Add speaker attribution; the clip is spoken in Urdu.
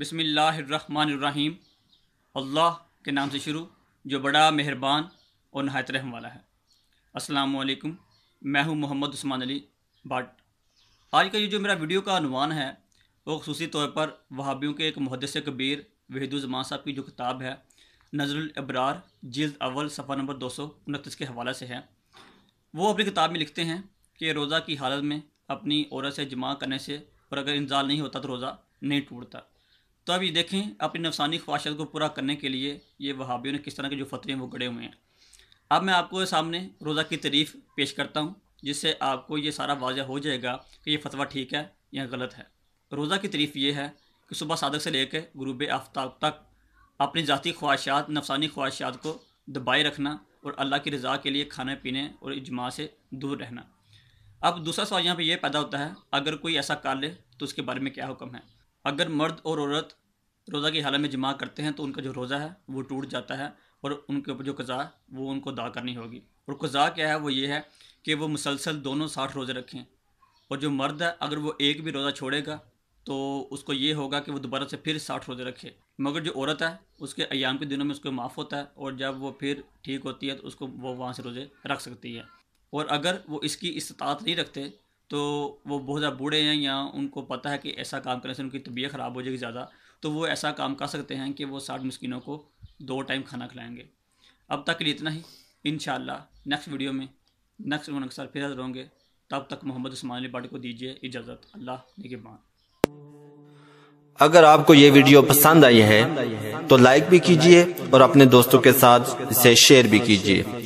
Speaker 1: بسم اللہ الرحمن الرحیم اللہ کے نام سے شروع جو بڑا مہربان اور نہایت رحم والا ہے السلام علیکم میں ہوں محمد عثمان علی بھٹ آج کا یہ جو میرا ویڈیو کا عنوان ہے وہ خصوصی طور پر وہابیوں کے ایک محدث کبیر وحید الزمان صاحب کی جو کتاب ہے نظر العبرار جلد اول صفحہ نمبر دو سو انتیس کے حوالے سے ہے وہ اپنی کتاب میں لکھتے ہیں کہ روزہ کی حالت میں اپنی عورت سے جمع کرنے سے اور اگر انزال نہیں ہوتا تو روزہ نہیں ٹوٹتا تو اب یہ دیکھیں اپنی نفسانی خواہشات کو پورا کرنے کے لیے یہ وہابیوں نے کس طرح کے جو فتوے ہیں وہ گڑے ہوئے ہیں اب میں آپ کو سامنے روزہ کی تعریف پیش کرتا ہوں جس سے آپ کو یہ سارا واضح ہو جائے گا کہ یہ فتویٰ ٹھیک ہے یا غلط ہے روزہ کی تعریف یہ ہے کہ صبح صادق سے لے کے غروب آفتاب تک اپنی ذاتی خواہشات نفسانی خواہشات کو دبائے رکھنا اور اللہ کی رضا کے لیے کھانے پینے اور اجماع سے دور رہنا اب دوسرا سوال یہاں پہ یہ پیدا ہوتا ہے اگر کوئی ایسا کر لے تو اس کے بارے میں کیا حکم ہے اگر مرد اور عورت روزہ کی حالت میں جمع کرتے ہیں تو ان کا جو روزہ ہے وہ ٹوٹ جاتا ہے اور ان کے اوپر جو قضا وہ ان کو ادا کرنی ہوگی اور قضا کیا ہے وہ یہ ہے کہ وہ مسلسل دونوں ساٹھ روزے رکھیں اور جو مرد ہے اگر وہ ایک بھی روزہ چھوڑے گا تو اس کو یہ ہوگا کہ وہ دوبارہ سے پھر ساٹھ روزے رکھے مگر جو عورت ہے اس کے ایام کے دنوں میں اس کو معاف ہوتا ہے اور جب وہ پھر ٹھیک ہوتی ہے تو اس کو وہ وہاں سے روزے رکھ سکتی ہے اور اگر وہ اس کی استطاعت نہیں رکھتے تو وہ بہت زیادہ بوڑھے ہیں یا ان کو پتہ ہے کہ ایسا کام کرنے سے ان کی طبیعت خراب ہو جائے گی زیادہ تو وہ ایسا کام کر سکتے ہیں کہ وہ ساٹھ مسکینوں کو دو ٹائم کھانا کھلائیں گے اب تک کے لیے اتنا ہی انشاءاللہ نیکسٹ ویڈیو میں نیکسٹ انہوں نے پھر حاضر ہوں گے تب تک محمد عثمان علی پارٹی کو دیجیے اجازت اللہ نگبان اگر آپ کو یہ ویڈیو پسند آئی ہے تو لائک بھی کیجیے اور اپنے دوستوں کے ساتھ اسے شیئر بھی کیجیے